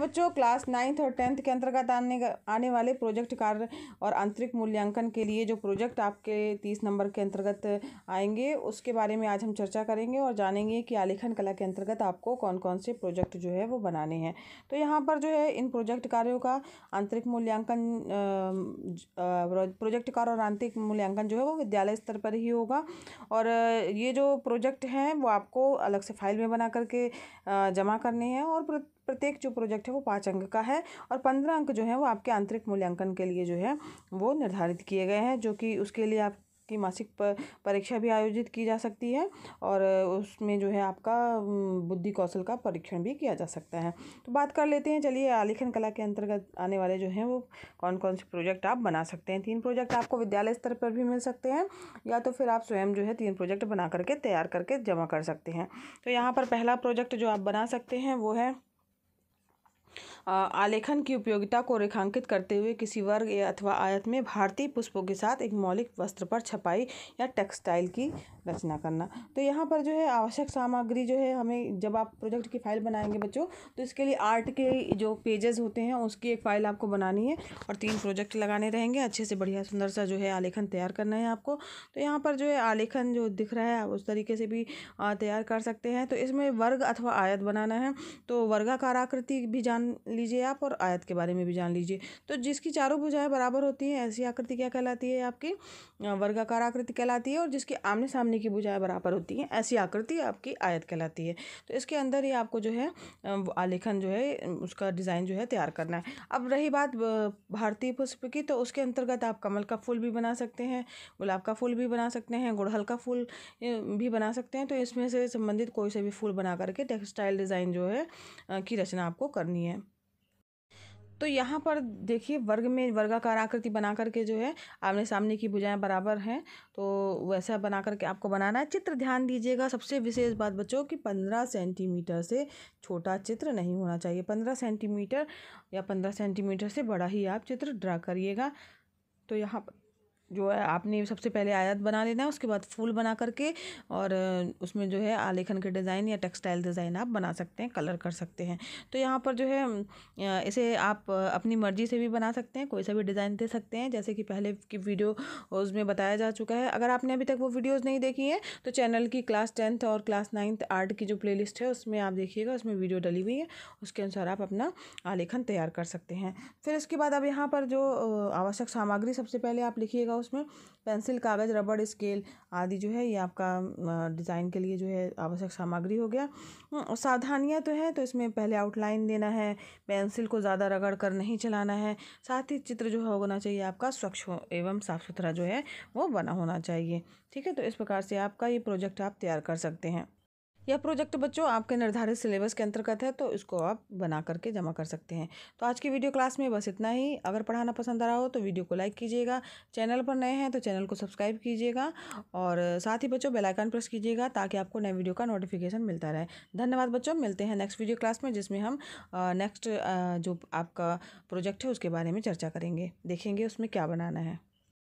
बच्चों class ninth और tenth के अंतर्गत आने आने वाले प्रोजेक्ट कार्य और आंतरिक मूल्यांकन के लिए जो प्रोजेक्ट आपके तीस नंबर के अंतर्गत आएंगे उसके बारे में आज हम चर्चा करेंगे और जानेंगे कि आलेखन कला के अंतर्गत आपको कौन कौन से प्रोजेक्ट जो है वो बनाने हैं तो यहाँ पर जो है इन प्रोजेक्ट कार्यों का आंतरिक मूल्यांकन प्रोजेक्ट कार्य और आंतरिक मूल्यांकन जो है वो विद्यालय स्तर पर ही होगा और ये जो प्रोजेक्ट हैं वो आपको अलग से फाइल में बना करके जमा करने हैं और प्रत्येक जो प्रोजेक्ट है वो पाँच अंक का है और पंद्रह अंक जो है वो आपके आंतरिक मूल्यांकन के लिए जो है वो निर्धारित किए गए हैं जो कि उसके लिए आप की मासिक परीक्षा भी आयोजित की जा सकती है और उसमें जो है आपका बुद्धि कौशल का परीक्षण भी किया जा सकता है तो बात कर लेते हैं चलिए आलेखन कला के अंतर्गत आने वाले जो हैं वो कौन कौन से प्रोजेक्ट आप बना सकते हैं तीन प्रोजेक्ट आपको विद्यालय स्तर पर भी मिल सकते हैं या तो फिर आप स्वयं जो है तीन प्रोजेक्ट बना करके तैयार करके जमा कर सकते हैं तो यहाँ पर पहला प्रोजेक्ट जो आप बना सकते हैं वो है आलेखन की उपयोगिता को रेखांकित करते हुए किसी वर्ग या अथवा आयत में भारतीय पुष्पों के साथ एक मौलिक वस्त्र पर छपाई या टेक्सटाइल की रचना करना तो यहाँ पर जो है आवश्यक सामग्री जो है हमें जब आप प्रोजेक्ट की फाइल बनाएंगे बच्चों तो इसके लिए आर्ट के जो पेजेस होते हैं उसकी एक फ़ाइल आपको बनानी है और तीन प्रोजेक्ट लगाने रहेंगे अच्छे से बढ़िया सुंदर सा जो है आलेखन तैयार करना है आपको तो यहाँ पर जो है आलेखन जो दिख रहा है आप उस तरीके से भी तैयार कर सकते हैं तो इसमें वर्ग अथवा आयत बनाना है तो वर्गाकार आकृति भी जाना जान लीजिए आप और आयत के बारे में भी जान लीजिए तो जिसकी चारों भुजाएं बराबर होती हैं ऐसी आकृति क्या कहलाती है आपकी वर्गाकार आकृति कहलाती है और जिसकी आमने सामने की भुजाएं बराबर होती हैं ऐसी आकृति आपकी आयत कहलाती है तो इसके अंदर ही आपको जो है आलेखन जो है उसका डिज़ाइन जो है तैयार करना है अब रही बात भारतीय पुष्प की तो उसके अंतर्गत आप कमल का फूल भी बना सकते हैं गुलाब का फूल भी बना सकते हैं गुड़हल का फूल भी बना सकते हैं तो इसमें से संबंधित कोई से भी फूल बना करके टेक्सटाइल डिज़ाइन जो है की रचना आपको करनी है तो यहाँ पर देखिए वर्ग में वर्गाकार आकृति बना करके जो है आमने सामने की भुजाएं बराबर हैं तो वैसा बना करके आपको बनाना है चित्र ध्यान दीजिएगा सबसे विशेष बात बच्चों कि पंद्रह सेंटीमीटर से छोटा चित्र नहीं होना चाहिए पंद्रह सेंटीमीटर या पंद्रह सेंटीमीटर से बड़ा ही आप चित्र ड्रा करिएगा तो यहाँ पर जो है आपने सबसे पहले आयत बना लेना है उसके बाद फूल बना करके और उसमें जो है आलेखन के डिज़ाइन या टेक्सटाइल डिज़ाइन आप बना सकते हैं कलर कर सकते हैं तो यहाँ पर जो है इसे आप अपनी मर्ज़ी से भी बना सकते हैं कोई सा भी डिज़ाइन दे सकते हैं जैसे कि पहले की वीडियो उसमें बताया जा चुका है अगर आपने अभी तक वो वीडियोज़ नहीं देखी हैं तो चैनल की क्लास टेंथ और क्लास नाइन्थ आर्ट की जो प्ले है उसमें आप देखिएगा उसमें वीडियो डली हुई है उसके अनुसार आप अपना आलेखन तैयार कर सकते हैं फिर इसके बाद अब यहाँ पर जो आवश्यक सामग्री सबसे पहले आप लिखिएगा उसमें पेंसिल कागज़ रबड़ स्केल आदि जो है ये आपका डिज़ाइन के लिए जो है आवश्यक सामग्री हो गया सावधानियाँ तो है तो इसमें पहले आउटलाइन देना है पेंसिल को ज़्यादा रगड़ कर नहीं चलाना है साथ ही चित्र जो है होना चाहिए आपका स्वच्छ एवं साफ़ सुथरा जो है वो बना होना चाहिए ठीक है तो इस प्रकार से आपका ये प्रोजेक्ट आप तैयार कर सकते हैं यह प्रोजेक्ट बच्चों आपके निर्धारित सिलेबस के अंतर्गत है तो इसको आप बना करके जमा कर सकते हैं तो आज की वीडियो क्लास में बस इतना ही अगर पढ़ाना पसंद आ रहा हो तो वीडियो को लाइक कीजिएगा चैनल पर नए हैं तो चैनल को सब्सक्राइब कीजिएगा और साथ ही बच्चों बेल आइकन प्रेस कीजिएगा ताकि आपको नए वीडियो का नोटिफिकेशन मिलता रहे धन्यवाद बच्चों मिलते हैं नेक्स्ट वीडियो क्लास में जिसमें हम नेक्स्ट जो आपका प्रोजेक्ट है उसके बारे में चर्चा करेंगे देखेंगे उसमें क्या बनाना है